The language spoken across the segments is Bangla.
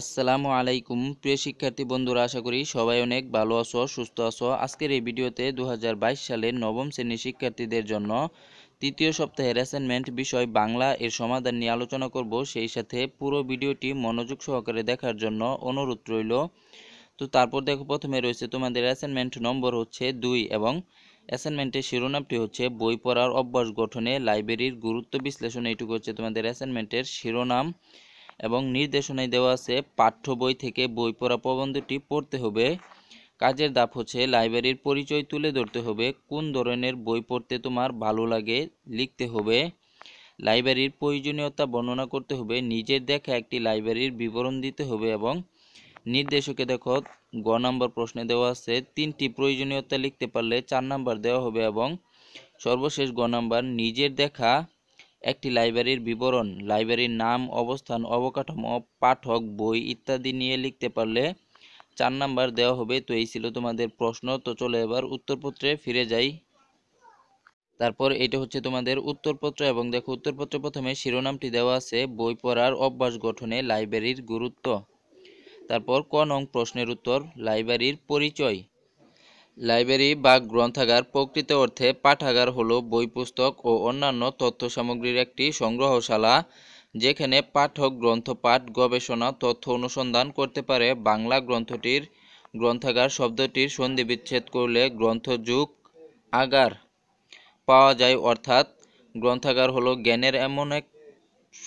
আসসালামু আলাইকুম প্রিয় শিক্ষার্থী বন্ধুরা আশা করি সবাই অনেক ভালো আছো সুস্থ আছো আজকের এই ভিডিওতে দু সালের নবম শ্রেণীর শিক্ষার্থীদের জন্য তৃতীয় সপ্তাহের অ্যাসাইনমেন্ট বিষয় বাংলা এর সমাধান নিয়ে আলোচনা করব সেই সাথে পুরো ভিডিওটি মনোযোগ সহকারে দেখার জন্য অনুরোধ রইল তো তারপর দেখো প্রথমে রয়েছে তোমাদের অ্যাসাইনমেন্ট নম্বর হচ্ছে দুই এবং অ্যাসাইনমেন্টের শিরোনামটি হচ্ছে বই পড়ার অভ্যাস গঠনে লাইব্রেরির গুরুত্ব বিশ্লেষণ এইটুকু হচ্ছে তোমাদের অ্যাসাইনমেন্টের শিরোনাম এবং নির্দেশনায় দেওয়া আছে পাঠ্য বই থেকে বই পড়া প্রবন্ধটি পড়তে হবে কাজের দাপ হচ্ছে লাইব্রেরির পরিচয় তুলে ধরতে হবে কোন ধরনের বই পড়তে তোমার ভালো লাগে লিখতে হবে লাইব্রেরির প্রয়োজনীয়তা বর্ণনা করতে হবে নিজের দেখা একটি লাইব্রেরির বিবরণ দিতে হবে এবং নির্দেশকে দেখো গ নম্বর প্রশ্নে দেওয়া আছে তিনটি প্রয়োজনীয়তা লিখতে পারলে চার নাম্বার দেওয়া হবে এবং সর্বশেষ গ নাম্বার নিজের দেখা একটি লাইব্রেরির বিবরণ লাইব্রেরির নাম অবস্থান অবকাঠামো পাঠক বই ইত্যাদি নিয়ে লিখতে পারলে চার নাম্বার দেওয়া হবে তো এই ছিল তোমাদের প্রশ্ন তো চলে এবার উত্তরপত্রে ফিরে যাই তারপর এটা হচ্ছে তোমাদের উত্তরপত্র এবং দেখো উত্তরপত্র প্রথমে শিরোনামটি দেওয়া আছে বই পড়ার অভ্যাস গঠনে লাইব্রেরির গুরুত্ব তারপর ক নং প্রশ্নের উত্তর লাইব্রেরির পরিচয় লাইব্রেরি বা গ্রন্থাগার প্রকৃত অর্থে পাঠাগার হল বই পুস্তক ও অন্যান্য তথ্য সামগ্রীর একটি সংগ্রহশালা যেখানে পাঠক গ্রন্থ পাঠ গবেষণা তথ্য অনুসন্ধান করতে পারে বাংলা গ্রন্থটির গ্রন্থাগার শব্দটির সন্ধি বিচ্ছেদ করলে গ্রন্থযুগ আগার পাওয়া যায় অর্থাৎ গ্রন্থাগার হলো জ্ঞানের এমন এক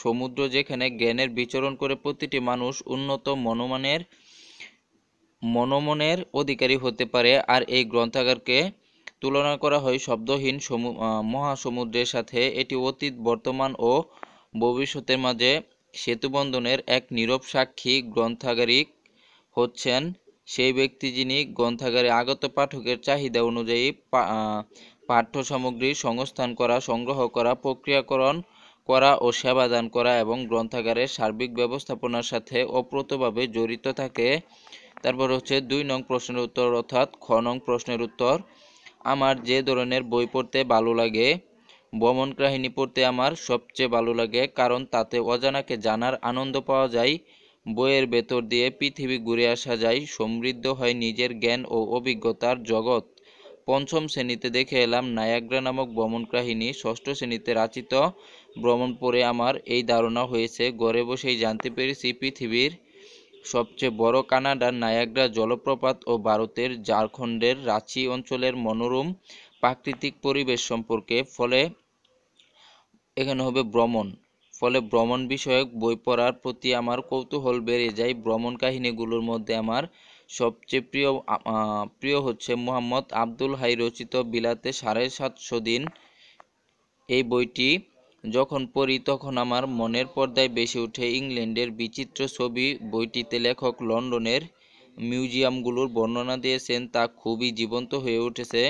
সমুদ্র যেখানে জ্ঞানের বিচরণ করে প্রতিটি মানুষ উন্নত মনোমানের মনোমনের অধিকারী হতে পারে আর এই গ্রন্থাগারকে তুলনা করা হয় শব্দহীন মহাসমুদ্রের সাথে এটি অতীত বর্তমান ও ভবিষ্যতের মাঝে সেতুবন্ধনের এক নীরব সাক্ষী গ্রন্থাগারিক হচ্ছেন সেই ব্যক্তি যিনি গ্রন্থাগারে আগত পাঠকের চাহিদা অনুযায়ী পাঠ্য সামগ্রী সংস্থান করা সংগ্রহ করা প্রক্রিয়াকরণ করা ও সেবাদান করা এবং গ্রন্থাগারের সার্বিক ব্যবস্থাপনার সাথে অপ্রতভাবে জড়িত থাকে তারপর হচ্ছে দুই নং প্রশ্নের উত্তর অর্থাৎ খ নং প্রশ্নের উত্তর আমার যে ধরনের বই পড়তে ভালো লাগে ভ্রমণ কাহিনী পড়তে আমার সবচেয়ে ভালো লাগে কারণ তাতে অজানাকে জানার আনন্দ পাওয়া যায় বইয়ের ভেতর দিয়ে পৃথিবী ঘুরে আসা যায় সমৃদ্ধ হয় নিজের জ্ঞান ও অভিজ্ঞতার জগৎ পঞ্চম শ্রেণীতে দেখে এলাম নায়াগ্রা নামক ভ্রমণ কাহিনী ষষ্ঠ শ্রেণীতে রচিত ভ্রমণ পড়ে আমার এই ধারণা হয়েছে ঘরে বসেই জানতে পেরেছি পৃথিবীর সবচেয়ে বড় কানাডার নায়াগ্রা জলপ্রপাত ও ভারতের ঝাড়খণ্ডের রাঁচি অঞ্চলের মনোরম প্রাকৃতিক পরিবেশ সম্পর্কে ফলে এখানে হবে ভ্রমণ ফলে ভ্রমণ বিষয়ক বই পড়ার প্রতি আমার কৌতূহল বেড়ে যায় ভ্রমণ কাহিনীগুলোর মধ্যে আমার সবচেয়ে প্রিয় প্রিয় হচ্ছে মোহাম্মদ আব্দুল হাই রচিত বিলাতে সাড়ে সাতশো দিন এই বইটি যখন পড়ি তখন আমার মনের পর্দায় বেশি ওঠে ইংল্যান্ডের বিচিত্র ছবি বইটিতে লেখক লন্ডনের মিউজিয়ামগুলোর বর্ণনা দিয়েছেন তা খুবই জীবন্ত হয়ে উঠেছে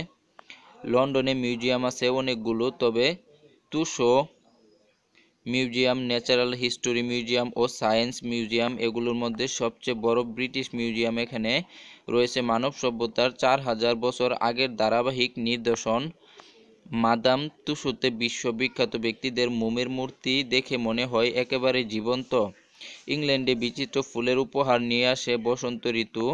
লন্ডনে মিউজিয়াম আছে অনেকগুলো তবে Tussauds museum natural history museum ও সায়েন্স মিউজিয়াম এগুলোর মধ্যে সবচেয়ে বড় ব্রিটিশ মিউজিয়াম এখানে রয়েছে মানব সভ্যতার চার হাজার বছর আগের ধারাবাহিক নিদর্শন মাদাম তুসোতে বিশ্ববিখ্যাত ব্যক্তিদের মোমের মূর্তি দেখে মনে হয় একেবারে জীবন্ত ইংল্যান্ডে বিচিত্র ফুলের উপহার নিয়ে আসে বসন্ত ঋতু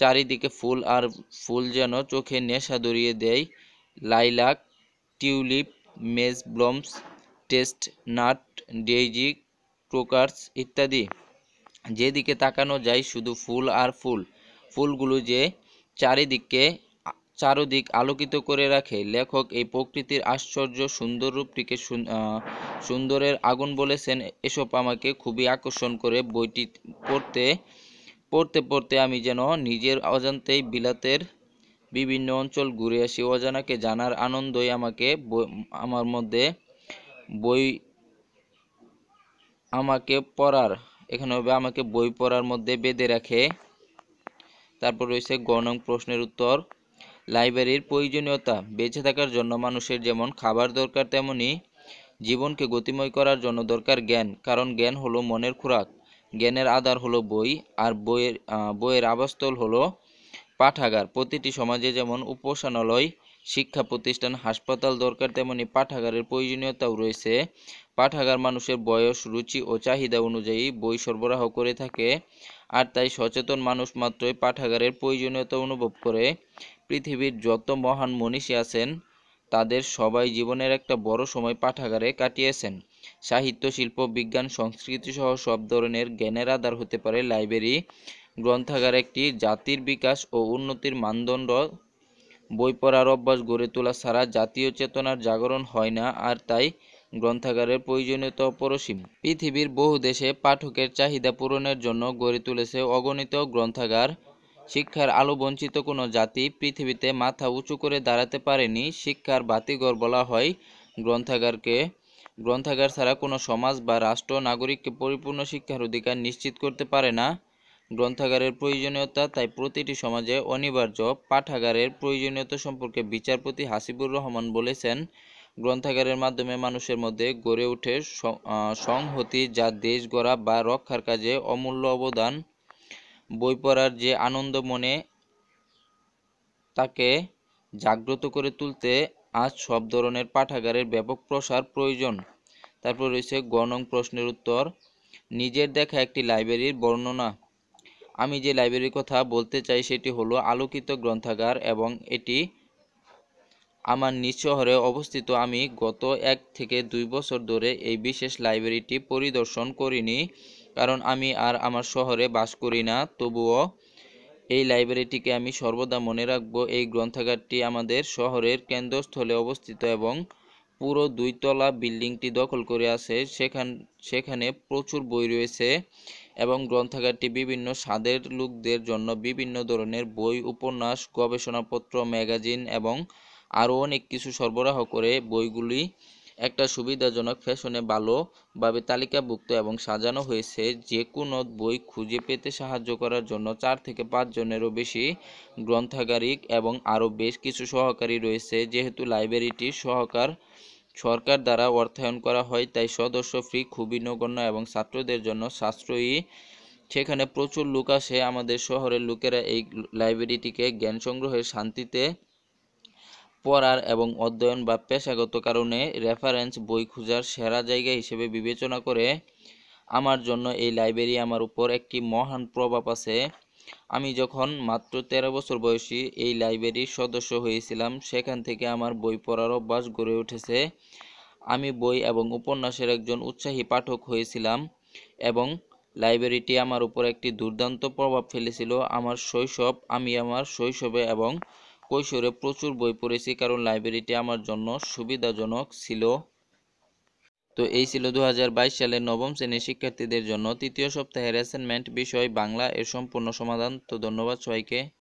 চারিদিকে ফুল আর ফুল যেন চোখে নেশা ধরিয়ে দেয় লাইলাক টিউলিপ মেজ ব্লমস টেস্ট নাট ডেইজি ক্রোকার্স ইত্যাদি যেদিকে তাকানো যায় শুধু ফুল আর ফুল ফুলগুলো যে চারিদিকে চারদিক আলোকিত করে রাখে লেখক এই প্রকৃতির আশ্চর্য সুন্দর রূপটিকে সুন্দরের আগুন বলেছেন এসব আমাকে খুবই আকর্ষণ করে বইটি পড়তে পড়তে পড়তে আমি যেন নিজের অজান্তেই বিলাতের বিভিন্ন অঞ্চল ঘুরে আসি অজানাকে জানার আনন্দই আমাকে আমার মধ্যে বই আমাকে পড়ার এখানে হবে আমাকে বই পড়ার মধ্যে বেঁধে রাখে তারপর রয়েছে গণং প্রশ্নের উত্তর লাইব্রেরির প্রয়োজনীয়তা বেঁচে থাকার জন্য মানুষের যেমন খাবার দরকার তেমনি জীবনকে গতিময় করার জন্য দরকার জ্ঞান কারণ জ্ঞান হলো মনের খোরাক জ্ঞানের আধার হলো বই আর বইয়ের বইয়ের আবাসস্থল হলো পাঠাগার প্রতিটি সমাজে যেমন উপাসনালয় শিক্ষা প্রতিষ্ঠান হাসপাতাল দরকার তেমনি পাঠাগারের প্রয়োজনীয়তাও রয়েছে পাঠাগার মানুষের বয়স রুচি ও চাহিদা অনুযায়ী বই সরবরাহ করে থাকে আর তাই সচেতন মানুষ মাত্রই পাঠাগারের প্রয়োজনীয়তা অনুভব করে পৃথিবীর যত মহান মনীষী আছেন তাদের সবাই জীবনের একটা বড় সময় পাঠাগারে কাটিয়েছেন সাহিত্য শিল্প বিজ্ঞান সংস্কৃতি সহ সব ধরনের জ্ঞানের আধার হতে পারে লাইব্রেরি গ্রন্থাগার একটি জাতির বিকাশ ও উন্নতির মানদণ্ড বই পড়ার অভ্যাস গড়ে তোলা ছাড়া জাতীয় চেতনার জাগরণ হয় না আর তাই গ্রন্থাগারের প্রয়োজনীয়তা অপরসীম পৃথিবীর বহু দেশে পাঠকের চাহিদা পূরণের জন্য গড়ে তুলেছে অগণিত গ্রন্থাগার শিক্ষার আলো বঞ্চিত কোনো জাতি পৃথিবীতে মাথা উঁচু করে দাঁড়াতে পারেনি শিক্ষার বাতিঘর বলা হয় গ্রন্থাগারকে গ্রন্থাগার ছাড়া কোনো সমাজ বা রাষ্ট্র নাগরিককে পরিপূর্ণ শিক্ষার অধিকার নিশ্চিত করতে পারে না গ্রন্থাগারের প্রয়োজনীয়তা তাই প্রতিটি সমাজে অনিবার্য পাঠাগারের প্রয়োজনীয়তা সম্পর্কে বিচারপতি হাসিবুর রহমান বলেছেন গ্রন্থাগারের মাধ্যমে মানুষের মধ্যে গড়ে ওঠে সংহতি যা দেশ গড়া বা রক্ষার কাজে অমূল্য অবদান বই পড়ার যে আনন্দ মনে তাকে জাগ্রত করে তুলতে আজ সব ধরনের পাঠাগারের ব্যাপক প্রসার প্রয়োজন তারপর রয়েছে গণং প্রশ্নের উত্তর নিজের দেখা একটি লাইব্রেরির বর্ণনা আমি যে লাইব্রেরির কথা বলতে চাই সেটি হলো আলোকিত গ্রন্থাগার এবং এটি আমার নিজ শহরে অবস্থিত আমি গত এক থেকে দুই বছর ধরে এই বিশেষ লাইব্রেরিটি পরিদর্শন করিনি কারণ আমি আর আমার শহরে বাস করি না তবুও এই লাইব্রেরিটিকে আমি সর্বদা মনে রাখব এই গ্রন্থাগারটি আমাদের শহরের কেন্দ্রস্থলে অবস্থিত এবং পুরো দুইতলা বিল্ডিংটি দখল করে আছে সেখান সেখানে প্রচুর বই রয়েছে এবং গ্রন্থাগারটি বিভিন্ন স্বাদের লোকদের জন্য বিভিন্ন ধরনের বই উপন্যাস গবেষণাপত্র ম্যাগাজিন এবং আরও অনেক কিছু সরবরাহ করে বইগুলি একটা সুবিধাজনক ফ্যাশনে ভালোভাবে তালিকাভুক্ত এবং সাজানো হয়েছে যে কোনো বই খুঁজে পেতে সাহায্য করার জন্য চার থেকে পাঁচ জনেরও বেশি গ্রন্থাগারিক এবং আরও বেশ কিছু সহকারী রয়েছে যেহেতু লাইব্রেরিটি সহকার সরকার দ্বারা অর্থায়ন করা হয় তাই সদস্য ফ্রি খুবই নগণ্য এবং ছাত্রদের জন্য সাশ্রয়ী সেখানে প্রচুর লোক আসে আমাদের শহরের লোকেরা এই লাইব্রেরিটিকে জ্ঞান সংগ্রহের শান্তিতে পড়ার এবং অধ্যয়ন বা পেশাগত কারণে রেফারেন্স বই খোঁজার সেরা জায়গা হিসেবে বিবেচনা করে আমার জন্য এই লাইব্রেরি আমার উপর একটি মহান প্রভাব আছে আমি যখন মাত্র তেরো বছর বয়সী এই লাইব্রেরির সদস্য হয়েছিলাম সেখান থেকে আমার বই পড়ার অভ্যাস গড়ে উঠেছে আমি বই এবং উপন্যাসের একজন উৎসাহী পাঠক হয়েছিলাম এবং লাইব্রেরিটি আমার উপর একটি দুর্দান্ত প্রভাব ফেলেছিল আমার শৈশব আমি আমার শৈশবে এবং কৈশোরে প্রচুর বই পড়েছি কারণ লাইব্রেরিটি আমার জন্য সুবিধাজনক ছিল তো এই ছিল দু সালের নবম শ্রেণীর শিক্ষার্থীদের জন্য তৃতীয় সপ্তাহের অ্যাসাইনমেন্ট বিষয় বাংলা এর সম্পূর্ণ সমাধান তো ধন্যবাদ সবাইকে